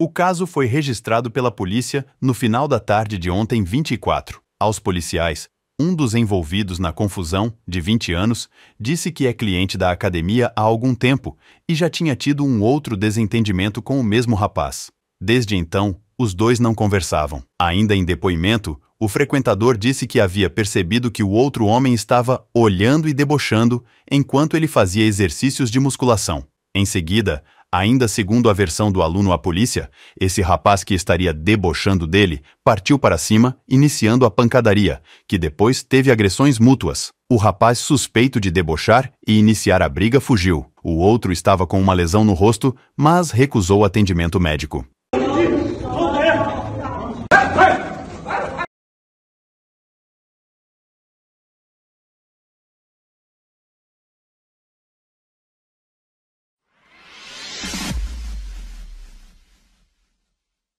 O caso foi registrado pela polícia no final da tarde de ontem 24. Aos policiais, um dos envolvidos na confusão, de 20 anos, disse que é cliente da academia há algum tempo e já tinha tido um outro desentendimento com o mesmo rapaz. Desde então, os dois não conversavam. Ainda em depoimento, o frequentador disse que havia percebido que o outro homem estava olhando e debochando enquanto ele fazia exercícios de musculação. Em seguida, ainda segundo a versão do aluno à polícia, esse rapaz que estaria debochando dele partiu para cima, iniciando a pancadaria, que depois teve agressões mútuas. O rapaz suspeito de debochar e iniciar a briga fugiu. O outro estava com uma lesão no rosto, mas recusou atendimento médico.